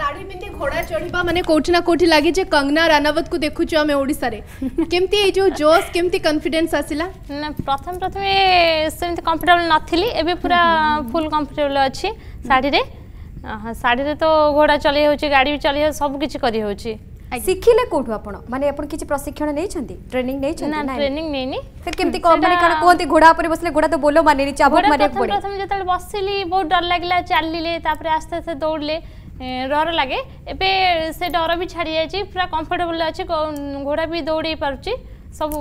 ଶାଢ଼ୀ ପିନ୍ଧି ଘୋଡ଼ା ଚଢ଼ିବା ମାନେ କୋଉଠି ନା କୋଉଠି ଲାଗେ ଯେ କଙ୍ଗନା ରାନାୱତକୁ ଦେଖୁଛୁ ଆମେ ଓଡ଼ିଶାରେ କେମିତି ଏଇ ଯେଉଁ ଜୋସ୍ କେମିତି କନଫିଡେନ୍ସ ଆସିଲା ନା ପ୍ରଥମେ ପ୍ରଥମେ ସେମିତି କମ୍ଫର୍ଟେବଲ୍ ନଥିଲି ଏବେ ପୁରା ଫୁଲ୍ କମ୍ଫର୍ଟେବଲ୍ ଅଛି ଶାଢ଼ୀରେ ଶାଢ଼ୀରେ ତ ଘୋଡ଼ା ଚଲେଇ ହେଉଛି ଗାଡ଼ି ବି ଚଲେଇ ହେଉଛି ସବୁ କିଛି କରିହେଉଛି ଶିଖିଲେ କୋଉଠୁ ଆପଣ ମାନେ ଆପଣ କିଛି ପ୍ରଶିକ୍ଷଣ ନେଇଛନ୍ତି ଟ୍ରେନିଂ ନେଇଛନ୍ତି ନା ଟ୍ରେନିଂ ନେଇନି ଫିର କେମିତି କଣ ମାନେ କଣ କୁହନ୍ତି ଘୋଡ଼ା ଉପରେ ବସିଲେ ଘୋଡ଼ା ତ ବୋଲ ମାନେନି ଚାବୁକ ମାରିବାକୁ ପଡ଼େ ପ୍ରଥମେ ଯେତେବେଳେ ବସିଲି ବହୁତ ଡର ଲାଗିଲା ଚାଲିଲେ ତାପରେ ଆସ୍ତେ ଆସ୍ତେ ଦୌଡ଼ିଲେ ଡର ଲାଗେ ଏବେ ସେ ଡର ବି ଛାଡ଼ି ଯାଇଛି ପୁରା କମ୍ଫର୍ଟେବଲ୍ ଅଛି ଘୋଡ଼ା ବି ଦୌଡ଼େଇ ପାରୁଛି ସବୁ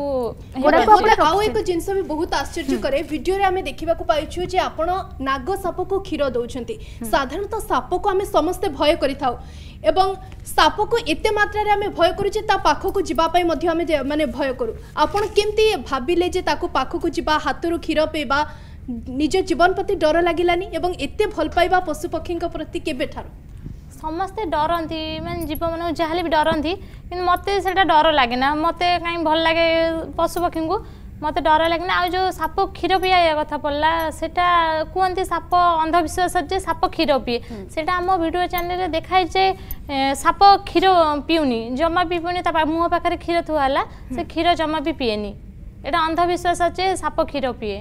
ଆଉ ଏକ ଜିନିଷ ବି ବହୁତ ଆଶ୍ଚର୍ଯ୍ୟ କରେ ଭିଡିଓରେ ଆମେ ଦେଖିବାକୁ ପାଇଛୁ ଯେ ଆପଣ ନାଗ ସାପକୁ କ୍ଷୀର ଦଉଛନ୍ତି ସାଧାରଣତଃ ସାପକୁ ଆମେ ସମସ୍ତେ ଭୟ କରିଥାଉ ଏବଂ ସାପକୁ ଏତେ ମାତ୍ରାରେ ଆମେ ଭୟ କରୁ ଯେ ତା ପାଖକୁ ଯିବା ପାଇଁ ମଧ୍ୟ ଆମେ ମାନେ ଭୟ କରୁ ଆପଣ କେମିତି ଭାବିଲେ ଯେ ତାକୁ ପାଖକୁ ଯିବା ହାତରୁ କ୍ଷୀର ପିଇବା ନିଜ ଜୀବନ ପ୍ରତି ଡର ଲାଗିଲାନି ଏବଂ ଏତେ ଭଲ ପାଇବା ପଶୁପକ୍ଷୀଙ୍କ ପ୍ରତି କେବେଠାରୁ ସମସ୍ତେ ଡରନ୍ତି ମାନେ ଜୀବମାନଙ୍କୁ ଯାହା ହେଲେ ବି ଡରନ୍ତି କିନ୍ତୁ ମୋତେ ସେଇଟା ଡର ଲାଗେ ନା ମୋତେ କାହିଁ ଭଲ ଲାଗେ ପଶୁପକ୍ଷୀଙ୍କୁ ମୋତେ ଡର ଲାଗେ ନା ଆଉ ଯେଉଁ ସାପ କ୍ଷୀର ପିଆଇବା କଥା ପଡ଼ିଲା ସେଇଟା କୁହନ୍ତି ସାପ ଅନ୍ଧବିଶ୍ୱାସ ଯେ ସାପ କ୍ଷୀର ପିଏ ସେଇଟା ଆମ ଭିଡ଼ିଓ ଚ୍ୟାନେଲରେ ଦେଖାଏ ଯେ ସାପ କ୍ଷୀର ପିଉନି ଜମା ବି ପିଉନି ତା ମୁହଁ ପାଖରେ କ୍ଷୀର ଥୁଆ ହେଲା ସେ କ୍ଷୀର ଜମା ବି ପିଏନି ଏଇଟା অন্ধবিশ্বাস ଯେ ସାପ କ୍ଷୀର ପିଏ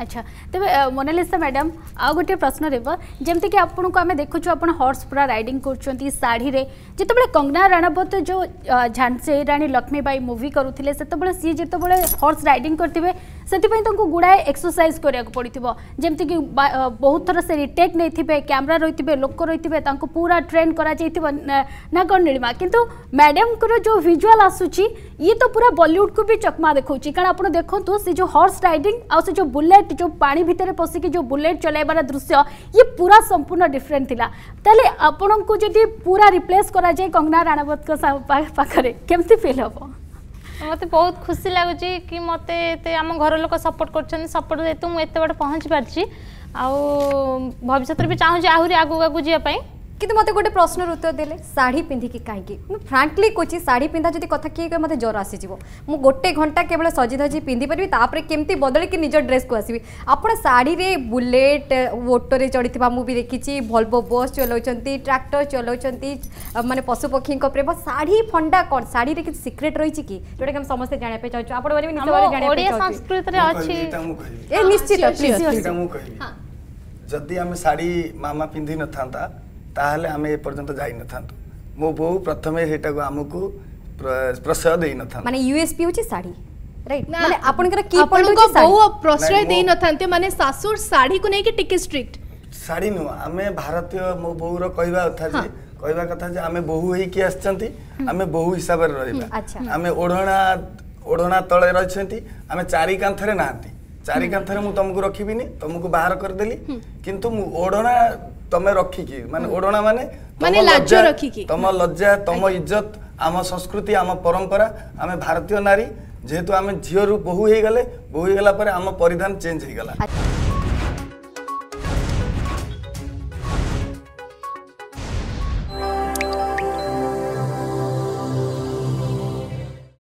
अच्छा तेज मोनालीसा मैडम आ गए प्रश्न रेब कि आम देखु आप हर्स पूरा रईडिंग करी जिते तो कंगना राणावत जो झांसी राणी लक्ष्मीबाई मुवि करुते से तो सी जो तो हर्स रईडिंग करेंगे से गुड़ाए एक्सरसाइज कराया पड़ो जमीक बहुत थर से रिटेक् नहीं थे कैमेरा रही थे लोक रही थे पूरा ट्रेन करना कौन नीलमा कि मैडम जो भिजुआल आसूची ये तो पूरा बलीउड को भी चकमा देखा कारण आप देखो सी जो हर्स रईडिंग आज बुलेट बुलेट जो पानी भितर पशिक जो बुलेट चलाइबार दृश्य ये पूरा संपूर्ण डिफरेन्ट था तेल आपण को जदि पूरा रिप्लेस कराए कंगना राणावत पाखे केमती फिल हम ମୋତେ ବହୁତ ଖୁସି ଲାଗୁଛି କି ମୋତେ ଏତେ ଆମ ଘର ଲୋକ ସପୋର୍ଟ କରୁଛନ୍ତି ସପୋର୍ଟ ଯେହେତୁ ମୁଁ ଏତେ ବାଟ ପହଞ୍ଚି ପାରିଛି ଆଉ ଭବିଷ୍ୟତରେ ବି ଚାହୁଁଛି ଆହୁରି ଆଗକୁ ଆଗକୁ ଯିବା ପାଇଁ किंतु मत गोटे प्रश्न उत्तर देले साड़ी पिंधिकी कहीं फ्रांकली कहि साड़ी पिंधा जी कथ किए मत ज्वर आसीज मुझ गोटे घंटा केवल सजिधजी पिंधिपरि तापर केमती बदल कि निज ड्रेस को आसवि आपड़ा शाढ़ी में बुलेट ओटो में चढ़ी थ मुझे देखी भल्बो बस चलाउं ट्राक्टर चलाउं मानने पशुपक्षी प्रेम शाढ़ी फंडा कौन शाढ़ी में कि सिक्रेट रही कि जोटा कि समस्त जानापे चाहिए निश्चित जदि आम शाढ़ी मामा पिंधि न था ତାହେଲେ ଆମେ ଏପର୍ଯ୍ୟନ୍ତ ଯାଇନଥାନ୍ତୁ ମୋ ବୋଉ ପ୍ରଥମେ ସେଇଟାକୁ ଆମକୁ ପ୍ରଶୟ ଦେଇନଥାନ୍ତି ମାନେ ୟୁଏସ୍ପି ହେଉଛି ଶାଢ଼ୀ ରାଇଟ୍ ମାନେ ଆପଣଙ୍କର କି ଆପଣଙ୍କ ବୋଉ ପ୍ରଶୟ ଦେଇନଥାନ୍ତି ମାନେ ଶାଶୁ ଶାଢ଼ୀକୁ ନେଇକି ଟିକେ ଷ୍ଟ୍ରିକ୍ଟ ଶାଢ଼ୀ ନୁହଁ ଆମେ ଭାରତୀୟ ମୋ ବୋଉର କହିବା କଥା ଯେ କହିବା କଥା ଯେ ଆମେ ବୋହୁ ହେଇକି ଆସିଛନ୍ତି ଆମେ ବୋହୁ ହିସାବରେ ରହିବା ଆମେ ଓଢ଼ଣା ଓଢ଼ଣା ତଳେ ରହିଛନ୍ତି ଆମେ ଚାରି କାନ୍ଥରେ ନାହାନ୍ତି ଚାରି କାନ୍ଥରେ ମୁଁ ତମକୁ ରଖିବିନି ତମକୁ ବାହାର କରିଦେଲି କିନ୍ତୁ ମୁଁ ଓଢ଼ଣା ତମେ ରଖିକି ମାନେ ଓଢ଼ଣା ମାନେ ମାନେ ଲାଜ ରଖିକି ତମ ଲଜ୍ଜା ତମ ଇଜ୍ଜତ ଆମ ସଂସ୍କୃତି ଆମ ପରମ୍ପରା ଆମେ ଭାରତୀୟ ନାରୀ ଯେହେତୁ ଆମେ ଝିଅରୁ ବୋହୁ ହେଇଗଲେ ବୋହୁ ହେଇଗଲା ପରେ ଆମ ପରିଧାନ ଚେଞ୍ଜ ହେଇଗଲା